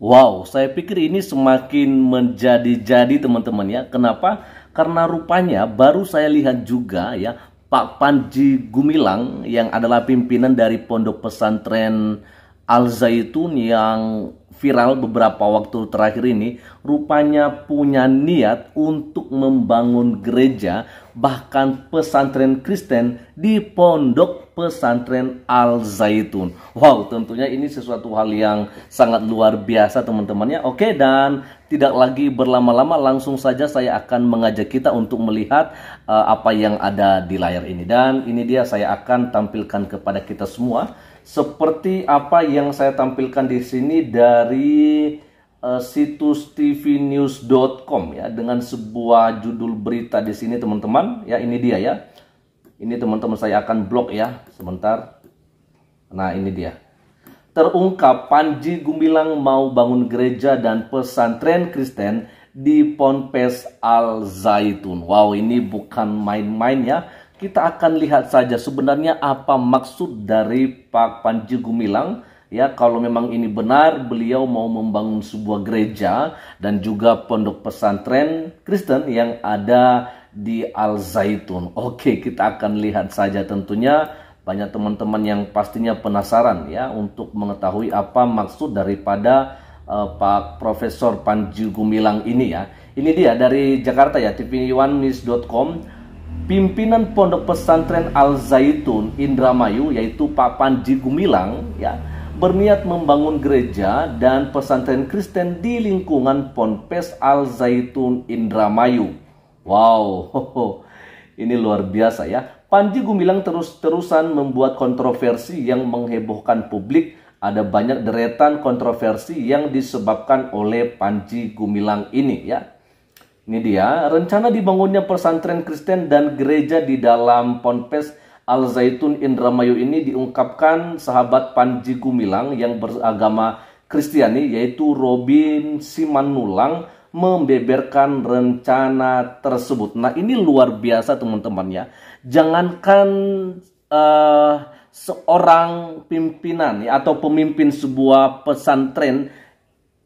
Wow, saya pikir ini semakin menjadi-jadi teman-teman ya. Kenapa? Karena rupanya baru saya lihat juga ya Pak Panji Gumilang yang adalah pimpinan dari Pondok Pesantren Al Zaitun yang viral beberapa waktu terakhir ini rupanya punya niat untuk membangun gereja bahkan pesantren Kristen di pondok pesantren Al Zaitun. Wow, tentunya ini sesuatu hal yang sangat luar biasa teman-temannya. Oke, dan tidak lagi berlama-lama langsung saja saya akan mengajak kita untuk melihat uh, apa yang ada di layar ini dan ini dia saya akan tampilkan kepada kita semua seperti apa yang saya tampilkan di sini dari uh, situs tvnews.com ya dengan sebuah judul berita di sini teman-teman ya ini dia ya ini teman-teman saya akan blok ya sebentar nah ini dia terungkap Panji Gumilang mau bangun gereja dan pesantren Kristen di Ponpes Al Zaitun. Wow, ini bukan main-main ya kita akan lihat saja sebenarnya apa maksud dari Pak Panji Gumilang ya kalau memang ini benar beliau mau membangun sebuah gereja dan juga pondok pesantren Kristen yang ada di Al Zaitun. Oke, kita akan lihat saja tentunya banyak teman-teman yang pastinya penasaran ya untuk mengetahui apa maksud daripada uh, Pak Profesor Panji Gumilang ini ya. Ini dia dari Jakarta ya tvnews.com pimpinan Pondok Pesantren Al Zaitun Indramayu yaitu Pak Panji Gumilang ya berniat membangun gereja dan pesantren Kristen di lingkungan Ponpes Al Zaitun Indramayu. Wow, ini luar biasa ya. Panji Gumilang terus-terusan membuat kontroversi yang menghebohkan publik. Ada banyak deretan kontroversi yang disebabkan oleh Panji Gumilang ini ya. Ini dia, rencana dibangunnya pesantren Kristen dan gereja di dalam Ponpes Al Zaitun Indramayu ini diungkapkan sahabat Panji Gumilang yang beragama Kristiani yaitu Robin Simanulang membeberkan rencana tersebut. Nah ini luar biasa teman teman ya. Jangankan uh, seorang pimpinan ya, atau pemimpin sebuah pesantren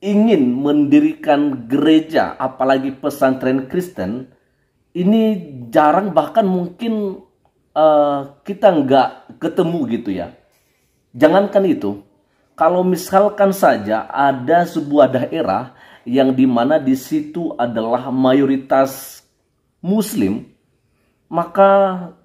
ingin mendirikan gereja, apalagi pesantren Kristen, ini jarang bahkan mungkin uh, kita nggak ketemu gitu ya. Jangankan itu, kalau misalkan saja ada sebuah daerah yang dimana di situ adalah mayoritas Muslim, maka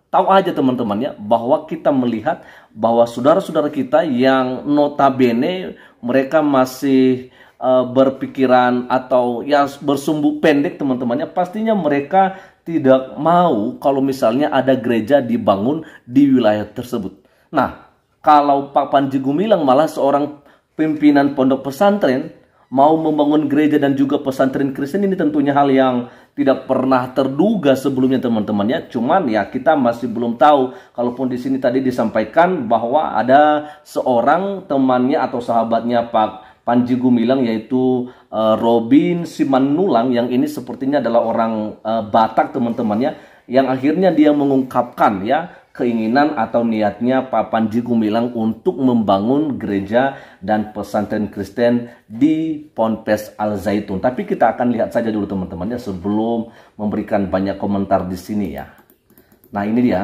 tahu aja teman-teman ya bahwa kita melihat bahwa saudara-saudara kita yang notabene mereka masih Eh, berpikiran atau yang bersumbu pendek teman-temannya pastinya mereka tidak mau kalau misalnya ada gereja dibangun di wilayah tersebut. Nah, kalau Pak Panji Gumilang malah seorang pimpinan pondok pesantren mau membangun gereja dan juga pesantren Kristen ini tentunya hal yang tidak pernah terduga sebelumnya teman-teman ya. Cuman ya kita masih belum tahu. Kalaupun di sini tadi disampaikan bahwa ada seorang temannya atau sahabatnya Pak Panji Gumilang yaitu uh, Robin Simanulang yang ini sepertinya adalah orang uh, Batak teman-temannya yang akhirnya dia mengungkapkan ya keinginan atau niatnya Pak Panji Gumilang untuk membangun gereja dan pesantren Kristen di Ponpes Al Zaitun. Tapi kita akan lihat saja dulu teman-temannya sebelum memberikan banyak komentar di sini ya. Nah ini dia.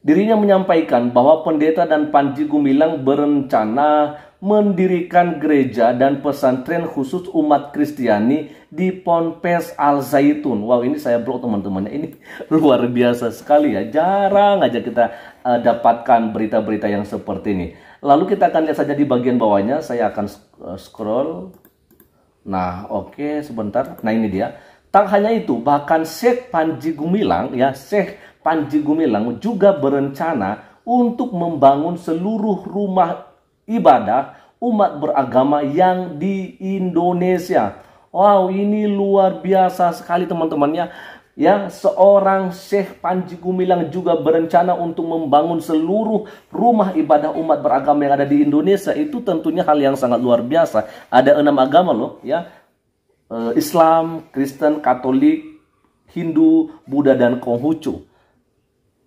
Dirinya menyampaikan bahwa pendeta dan Panji Gumilang berencana mendirikan gereja dan pesantren khusus umat Kristiani di Ponpes Al Zaitun. Wow, ini saya blog teman-temannya. Ini luar biasa sekali ya. Jarang aja kita uh, dapatkan berita-berita yang seperti ini. Lalu kita akan lihat saja di bagian bawahnya. Saya akan eh, scroll. Nah, oke okay, sebentar. Nah, ini dia. Tak hanya itu, bahkan Sheikh Panji Gumilang ya, Sheikh Panji Gumilang juga berencana untuk membangun seluruh rumah ibadah umat beragama yang di Indonesia. Wow, ini luar biasa sekali teman-temannya. Ya, seorang Syekh Panji Gumilang juga berencana untuk membangun seluruh rumah ibadah umat beragama yang ada di Indonesia. Itu tentunya hal yang sangat luar biasa. Ada enam agama loh, ya. Eh, Islam, Kristen, Katolik, Hindu, Buddha, dan Konghucu.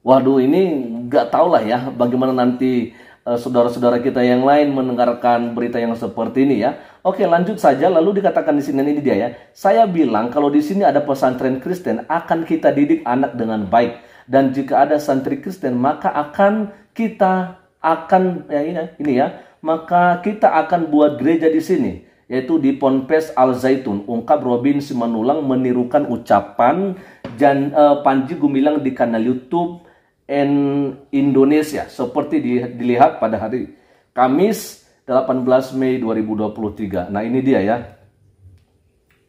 Waduh, ini nggak tau lah ya bagaimana nanti Eh, saudara-saudara kita yang lain mendengarkan berita yang seperti ini ya. Oke, lanjut saja. Lalu dikatakan di sini ini dia ya. Saya bilang kalau di sini ada pesantren Kristen akan kita didik anak dengan baik dan jika ada santri Kristen maka akan kita akan ya ini, ya, ini ya, maka kita akan buat gereja di sini yaitu di Ponpes Al Zaitun. Ungkap Robin Simanulang menirukan ucapan Jan, uh, Panji Gumilang di kanal YouTube and Indonesia seperti dilihat pada hari Kamis 18 Mei 2023. Nah, ini dia ya.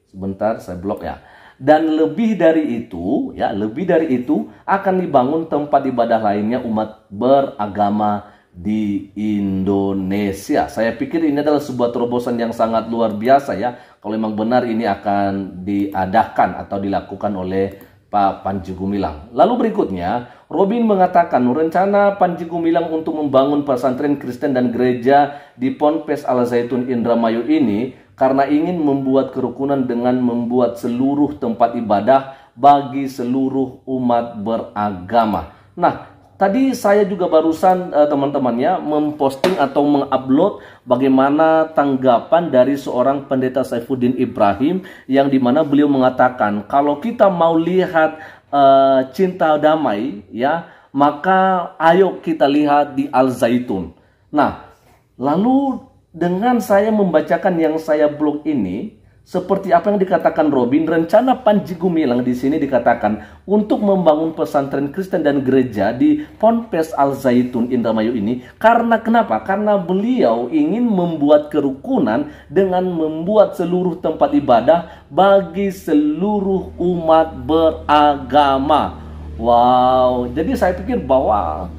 Sebentar saya blok ya. Dan lebih dari itu, ya, lebih dari itu akan dibangun tempat ibadah lainnya umat beragama di Indonesia. Saya pikir ini adalah sebuah terobosan yang sangat luar biasa ya. Kalau memang benar ini akan diadakan atau dilakukan oleh Pak Panji Gumilang. Lalu berikutnya, Robin mengatakan rencana Panji Gumilang untuk membangun pesantren Kristen dan gereja di Ponpes Al Zaitun Indramayu ini karena ingin membuat kerukunan dengan membuat seluruh tempat ibadah bagi seluruh umat beragama. Nah, Tadi saya juga barusan eh, teman temannya memposting atau mengupload bagaimana tanggapan dari seorang pendeta Saifuddin Ibrahim yang dimana beliau mengatakan kalau kita mau lihat uh, cinta damai ya maka ayo kita lihat di Al Zaitun. Nah lalu dengan saya membacakan yang saya blog ini seperti apa yang dikatakan Robin, rencana Panji Gumilang di sini dikatakan untuk membangun pesantren Kristen dan gereja di Ponpes Al Zaitun Indramayu ini karena kenapa? Karena beliau ingin membuat kerukunan dengan membuat seluruh tempat ibadah bagi seluruh umat beragama. Wow, jadi saya pikir bahwa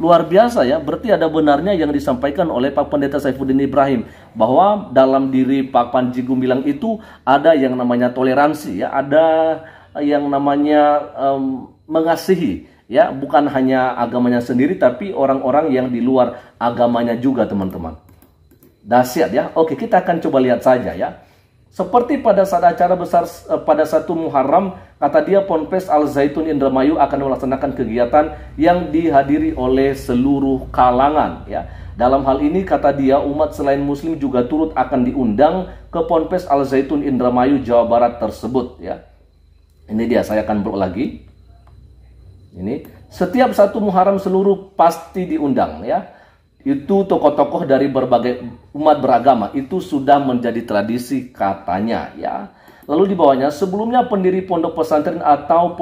luar biasa ya. Berarti ada benarnya yang disampaikan oleh Pak Pendeta Saifuddin Ibrahim bahwa dalam diri Pak Panji Gumilang itu ada yang namanya toleransi ya, ada yang namanya um, mengasihi ya, bukan hanya agamanya sendiri tapi orang-orang yang di luar agamanya juga teman-teman. Dahsyat ya. Oke, kita akan coba lihat saja ya. Seperti pada saat acara besar eh, pada satu Muharram, kata dia Ponpes Al Zaitun Indramayu akan melaksanakan kegiatan yang dihadiri oleh seluruh kalangan. Ya. Dalam hal ini kata dia umat selain muslim juga turut akan diundang ke Ponpes Al Zaitun Indramayu Jawa Barat tersebut ya. Ini dia saya akan blok lagi. Ini setiap satu Muharram seluruh pasti diundang ya itu tokoh-tokoh dari berbagai umat beragama itu sudah menjadi tradisi katanya ya. Lalu di bawahnya sebelumnya pendiri pondok pesantren atau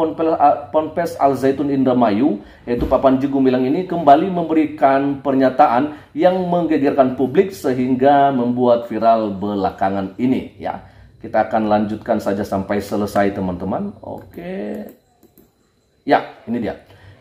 ponpes Al Zaitun Indramayu yaitu Papan Jigu Milang ini kembali memberikan pernyataan yang menggegerkan publik sehingga membuat viral belakangan ini ya. Kita akan lanjutkan saja sampai selesai teman-teman. Oke. Ya, ini dia.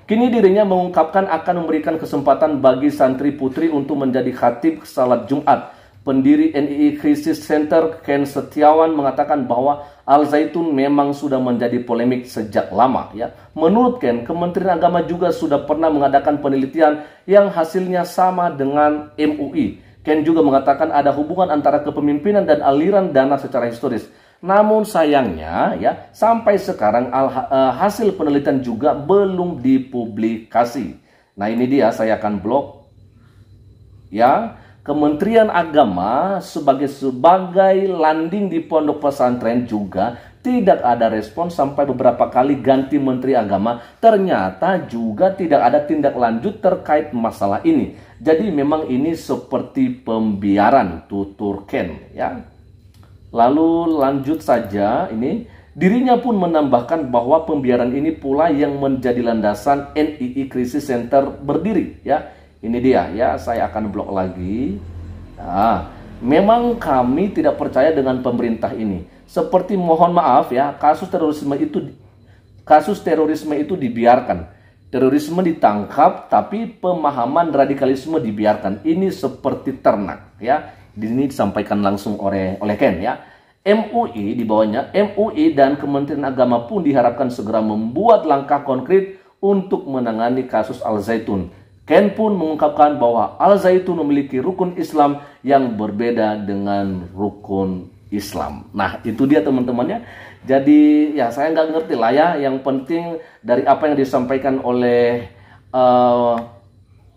Kini dirinya mengungkapkan akan memberikan kesempatan bagi santri putri untuk menjadi khatib salat Jumat. Pendiri NII Crisis Center Ken Setiawan mengatakan bahwa Al Zaitun memang sudah menjadi polemik sejak lama ya. Menurut Ken, Kementerian Agama juga sudah pernah mengadakan penelitian yang hasilnya sama dengan MUI. Ken juga mengatakan ada hubungan antara kepemimpinan dan aliran dana secara historis. Namun sayangnya ya sampai sekarang eh, hasil penelitian juga belum dipublikasi. Nah ini dia saya akan blok ya Kementerian Agama sebagai sebagai landing di pondok pesantren juga tidak ada respon sampai beberapa kali ganti Menteri Agama ternyata juga tidak ada tindak lanjut terkait masalah ini. Jadi memang ini seperti pembiaran tutur ken ya. Lalu lanjut saja ini Dirinya pun menambahkan bahwa pembiaran ini pula yang menjadi landasan NII Crisis Center berdiri ya. Ini dia ya, saya akan blok lagi. Nah, memang kami tidak percaya dengan pemerintah ini. Seperti mohon maaf ya, kasus terorisme itu kasus terorisme itu dibiarkan. Terorisme ditangkap tapi pemahaman radikalisme dibiarkan. Ini seperti ternak ya di sini disampaikan langsung oleh oleh Ken ya. MUI di bawahnya, MUI dan Kementerian Agama pun diharapkan segera membuat langkah konkret untuk menangani kasus Al-Zaitun. Ken pun mengungkapkan bahwa Al-Zaitun memiliki rukun Islam yang berbeda dengan rukun Islam. Nah, itu dia teman-temannya. Jadi, ya saya nggak ngerti lah ya. Yang penting dari apa yang disampaikan oleh uh,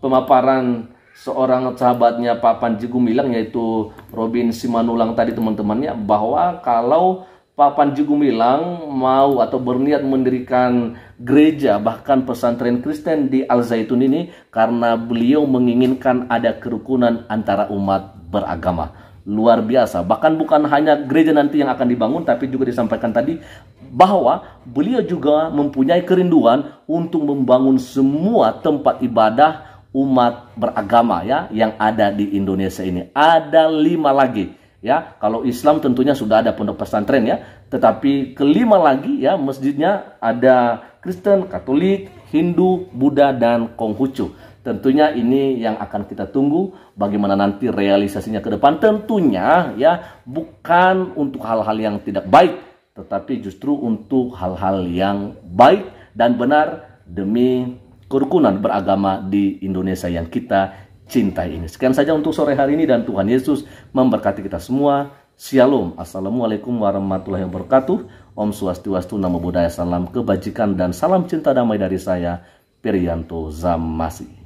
pemaparan seorang sahabatnya Pak Panji Gumilang yaitu Robin Simanulang tadi teman-temannya bahwa kalau Papan Gumilang mau atau berniat mendirikan gereja bahkan pesantren Kristen di Al Zaitun ini karena beliau menginginkan ada kerukunan antara umat beragama. Luar biasa. Bahkan bukan hanya gereja nanti yang akan dibangun tapi juga disampaikan tadi bahwa beliau juga mempunyai kerinduan untuk membangun semua tempat ibadah umat beragama ya yang ada di Indonesia ini. Ada lima lagi ya. Kalau Islam tentunya sudah ada pondok pesantren ya, tetapi kelima lagi ya masjidnya ada Kristen, Katolik, Hindu, Buddha dan Konghucu. Tentunya ini yang akan kita tunggu bagaimana nanti realisasinya ke depan. Tentunya ya bukan untuk hal-hal yang tidak baik, tetapi justru untuk hal-hal yang baik dan benar demi kerukunan beragama di Indonesia yang kita cintai ini. Sekian saja untuk sore hari ini dan Tuhan Yesus memberkati kita semua. Shalom. Assalamualaikum warahmatullahi wabarakatuh. Om Swastiwastu, Namo Buddhaya, Salam Kebajikan, dan Salam Cinta Damai dari saya, Perianto Zamasi.